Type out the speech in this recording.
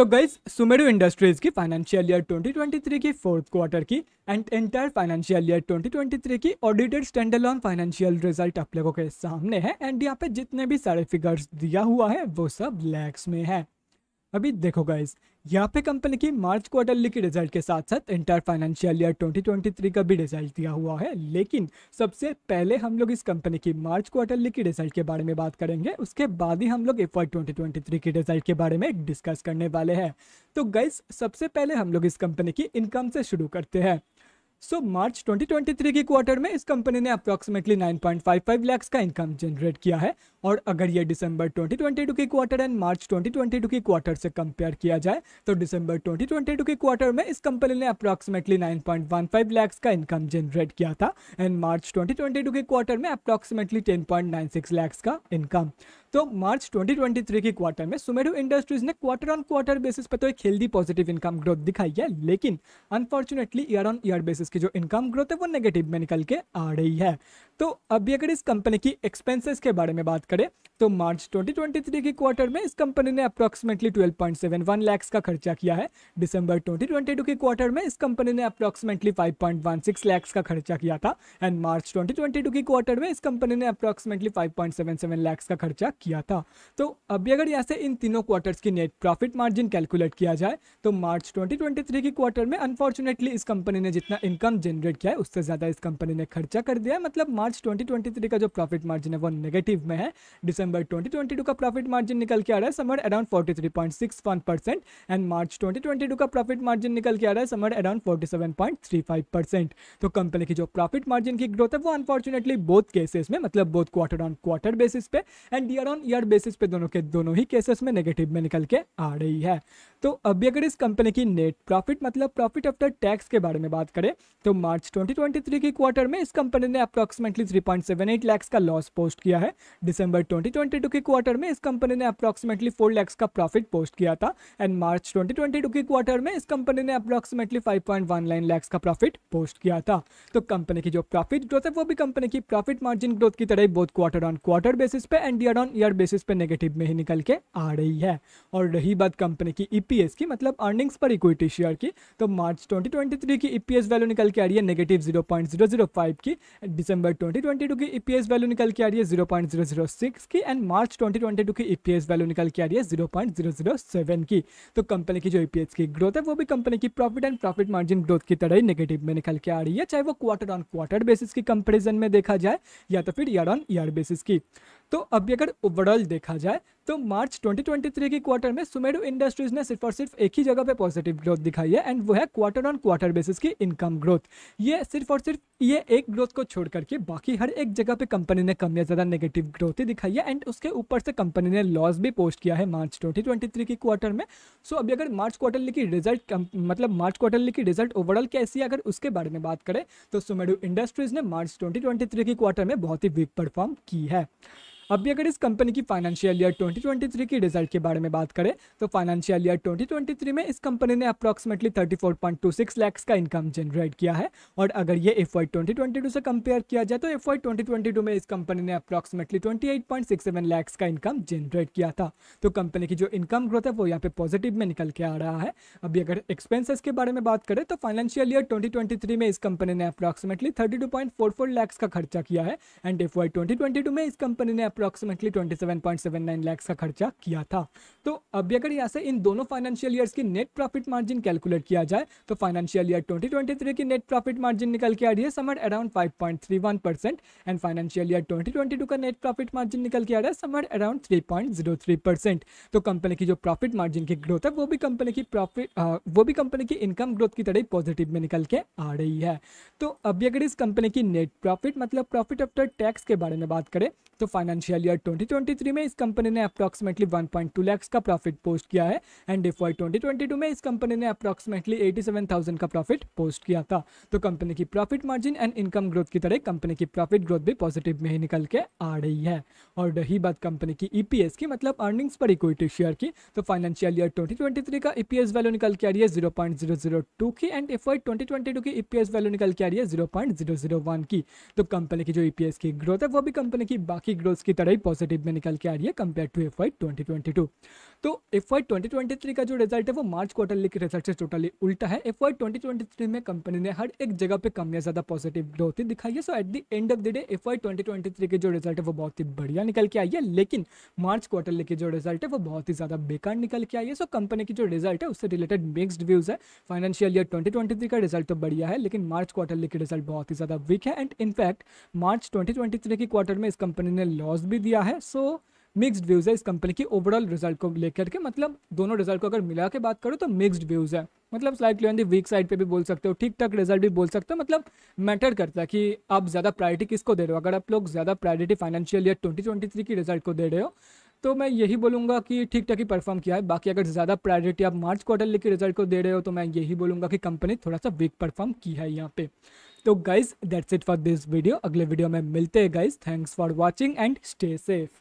तो guys Sumeru industries की financial year 2023 की फोर्थ क्वार्टर की एंड एंटायर फाइनेंशियल ईयर 2023 की ऑडिटेड स्टैंडलॉन फाइनेंशियल रिजल्ट आप लोगों के सामने है एंड यहाँ पे जितने भी सारे फिगर्स दिया हुआ है वो सब लैक्स में है अभी देखो गाइज यहाँ पे कंपनी की मार्च क्वार्टरली के रिजल्ट के साथ साथ इंटर फाइनेंशियल ईयर 2023 का भी रिजल्ट दिया हुआ है लेकिन सबसे पहले हम लोग इस कंपनी की मार्च क्वार्टरली के रिजल्ट के बारे में बात करेंगे उसके बाद ही हम लोग एफ 2023 के रिजल्ट के बारे में डिस्कस करने वाले हैं तो गाइज सबसे पहले हम लोग इस कंपनी की इनकम से शुरू करते हैं सो मार्च 2023 की क्वार्टर में इस कंपनी ने अप्रॉक्सिमेटली 9.55 लाख का इनकम जनरेट किया है और अगर ये दिसंबर 2022 के क्वार्टर एंड मार्च 2022 के क्वार्टर से कंपेयर किया जाए तो दिसंबर 2022 के क्वार्टर में इस कंपनी ने अप्रॉक्सिमेटली 9.15 लाख का इनकम जनरेट किया था एंड मार्च 2022 के क्वार्टर में अप्रॉक्सिमेटली 10.96 पॉइंट का इनकम तो मार्च 2023 के क्वार्टर में सुमेरू इंडस्ट्रीज ने क्वार्टर ऑन क्वार्टर बेसिस पर तो एक हेल्दी पॉजिटिव इनकम ग्रोथ दिखाई है लेकिन unfortunately year on year basis इसकी जो इनकम ग्रोथ है वो नेगेटिव में निकल के आ रही है तो अभी अगर इस कंपनी की एक्सपेंसेस के बारे में बात करें तो मार्च 2023 के क्वार्टर में इस कंपनी ने अप्रॉक्सीमेटली 12.71 लाख का खर्चा किया है दिसंबर 2022 के क्वार्टर में इस कंपनी ने अप्रॉक्सीमेटली 5.16 लाख का खर्चा किया था एंड मार्च 2022 के क्वार्टर में इस कंपनी ने अप्रॉक्सीमेटली 5.77 लाख का खर्चा किया था तो अभी अगर यहाँ से इन तीनों क्वार्टर्स की नेट प्रॉफिट मार्जिन कैलकुलेट किया जाए तो मार्च ट्वेंटी के क्वार्टर में अनफॉर्चुनेटली इस कंपनी ने जितना इनकम जनरेट किया है उससे ज़्यादा इस कंपनी ने खर्चा कर दिया मतलब मार्च मार्च 2023 का जो प्रॉफिट मार्जिन है वो नेगेटिव में है दिसंबर 2022 का प्रॉफिट मार्जिन निकल के आ रहा है summer around 43.61 percent and March 2022 का प्रॉफिट मार्जिन निकल के आ रहा है समर अराउंड 47.35 परसेंट तो कंपनी की जो प्रॉफिट मार्जिन की ग्रोथ है वो अनफॉर्चुनेटली बोथ केसेस में मतलब both quarter on quarter basis पे and year on year basis पे दोनों के दोनों ही केसेस में नेगेटिव में निकल के आ रही है तो अभी अगर इस कंपनी की नेट प्रॉफिट मतलब प्रॉफिट आफ्टर टैक्स के बारे में बात करें तो मार्च 2023 की क्वार्टर में इस कंपनी ने अप्रॉक्सीमेटली अप्रॉक्सिमेटली 3.78 लाख का लॉस पोस्ट किया है दिसंबर 2022 के क्वार्टर में इस कंपनी ने अप्रॉक्सिमेटली 4 लाख का प्रॉफिट पोस्ट किया था एंड मार्च 2022 के क्वार्टर में इस कंपनी ने अप्रॉक्सिमेटली 5.19 लैक्स का प्रॉफिट पोस्ट किया था तो कंपनी की जो प्रॉफिट ग्रोथ है वो भी कंपनी की प्रॉफिट मार्जिन ग्रोथ की तरह both quarter on quarter basis पे and year on year basis पे नेगेटिव में ही निकल के आ रही है और रही बात कंपनी की ईपीएस e की मतलब अर्निंग्स पर इक्विटी शेयर की तो मार्च 2023 की ईपीएस e वैल्यू निकल के आ रही है नेगेटिव 0.005 की दिसंबर 2022 की ईपीएस वैल्यू निकल के आ रही है 0.006 की एंड मार्च 2022 की ईपीएस वैल्यू निकल के आ रही है 0.007 की तो कंपनी की जो ईपीएस e की ग्रोथ है वो भी कंपनी की profit and profit margin growth की तरह ही नेगेटिव में निकल के आ रही है चाहे वो क्वार्टर ऑन क्वार्टर बेसिस की कंपेरिजन में देखा जाए या तो फिर ईयर ऑन ईयर बेसिस की तो अभी अगर ओवरऑल देखा जाए तो मार्च 2023 की क्वार्टर में सुमेडो इंडस्ट्रीज ने सिर्फ और सिर्फ एक ही जगह पे पॉजिटिव ग्रोथ दिखाई है एंड वो है क्वार्टर ऑन क्वार्टर बेसिस की इनकम ग्रोथ ये सिर्फ और सिर्फ ये एक ग्रोथ को छोड़ करके बाकी हर एक जगह पे कंपनी ने कम या ज़्यादा नेगेटिव ग्रोथ ही दिखाई है एंड उसके ऊपर से कंपनी ने लॉस भी पोस्ट किया है मार्च ट्वेंटी की क्वार्टर में सो अभी अगर मार्च क्वार्टरली की रिजल्ट मतलब मार्च क्वार्टरली की रिजल्ट ओवरऑल कैसी है अगर उसके बारे में बात करें तो सुमेडो इंडस्ट्रीज़ ने मार्च ट्वेंटी की क्वार्टर में बहुत ही वीक परफॉर्म की है अभी अगर इस कंपनी की फाइनेंशियल ईयर 2023 की रिजल्ट के बारे में बात करें तो फाइनेंशियल ईयर 2023 में इस कंपनी ने अप्रॉक्सिमेटली 34.26 लाख का इनकम जनरेट किया है और अगर ये एफ वाई से कंपेयर किया जाए तो एफ वाई में इस कंपनी ने अप्रॉक्सिमेटली ट्वेंटी लाख का इनकम जनरेट किया था तो कंपनी की जो इनकम ग्रोथ है वो यहाँ पे पॉजिटिव में निकल के आ रहा है अभी अगर एक्सपेंसिस के बारे में बात करें तो फाइनेंशियल ईयर ट्वेंटी में इस कंपनी ने अप्रॉक्सिमेटली थर्टी टू का खर्चा किया है एंड एफ वाई में इस कंपनी ने अप्रॉक्सीमेटली 27.79 लाख का खर्चा किया था तो अभी अगर यहाँ से इन दोनों फाइनेंशियल ईयर्स की नेट प्रॉफिट मार्जिन कैलकुलेट किया जाए तो फाइनेंशियल ईयर 2023 की नेट प्रॉफिट मार्जिन निकल के आ रही है summer around 5.31 percent and financial year 2022 का नेट प्रॉफिट मार्जिन निकल के आ रहा है समर अराउंड थ्री परसेंट तो कंपनी की जो प्रॉफिट मार्जिन की ग्रोथ है वो भी कंपनी की प्रॉफिट वो भी कंपनी की इनकम ग्रोथ की तरह पॉजिटिव में निकल के आ रही है तो अभी अगर इस कंपनी की नेट प्रॉफिट मतलब प्रॉफिट आफ्टर टैक्स के बारे में बात करें तो फाइनेंशियल फाइनेंशियल ईयर 2023 में इस कंपनी ने अप्रॉक्सिमेटली 1.2 लाख का प्रॉफिट पोस्ट किया है एंड एफ वाई में इस कंपनी ने अप्रॉक्सिमेटली 87,000 का प्रॉफिट पोस्ट किया था तो कंपनी की profit margin and income growth की तरह कंपनी की प्रॉफिट ग्रोथ भी पॉजिटिव में ही निकल के आ रही है और रही बात कंपनी की ई e की मतलब अर्निंग्स पर इक्विटी शेयर की तो फाइनेंशियल ईयर ट्वेंटी का ई e वैल्यू निकल के आ रही है जीरो की एंड एफ वाई की ई e वैल्यू निकल के आ रही है जीरो की तो कंपनी की जो ईपीएस की ग्रोथ है वो भी कंपनी की बाकी ग्रोथ की तरह ही पॉजिटिव में निकल के आ रही है compare to F Y twenty twenty two तो F Y twenty twenty three का जो रिजल्ट है वो मार्च क्वार्टरली के रिजल्ट से टोटली उल्टा है F Y twenty twenty three में कंपनी ने हर एक जगह पे कम या ज़्यादा पॉजिटिव ग्रोथ दिखाई है so at the end of the day F Y twenty twenty three के जो रिजल्ट है वो बहुत ही बढ़िया निकल के आई है लेकिन मार्च क्वार्टरली के जो रिजल्ट है वो बहुत ही ज़्यादा बेकार निकल के आई है सो कंपनी की जो रिजल्ट है उससे रिलेटेड मिक्सड व्यूज़ है financial year twenty twenty three का रिजल्ट तो बढ़िया है लेकिन मार्च क्वार्टरली के रिजल्ट बहुत ही ज़्यादा वीक है and in fact March twenty twenty three के क्वार्टर में इस कंपनी ने लॉस फोर्स भी दिया है सो मिक्सड व्यूज़ है इस कंपनी की ओवरऑल रिजल्ट को लेकर के मतलब दोनों रिजल्ट को अगर मिला के बात करो तो मिक्सड व्यूज़ है मतलब slightly on the weak side पे भी बोल सकते हो ठीक ठाक रिजल्ट भी बोल सकते हो मतलब मैटर करता है कि आप ज़्यादा प्रायोरिटी किसको दे रहे हो अगर आप लोग ज़्यादा प्रायोरिटी फाइनेंशियल ट्वेंटी 2023 की रिजल्ट को दे रहे हो तो मैं यही बोलूँगा कि ठीक ठाक ही परफॉर्म किया है बाकी अगर ज़्यादा प्रायोरिटी आप मार्च क्वार्टरली लेकर रिजल्ट को दे रहे हो तो मैं यही बोलूँगा कि कंपनी थोड़ा सा वीक परफॉर्म की है यहाँ पे तो guys that's it for this video अगले वीडियो में मिलते हैं guys thanks for watching and stay safe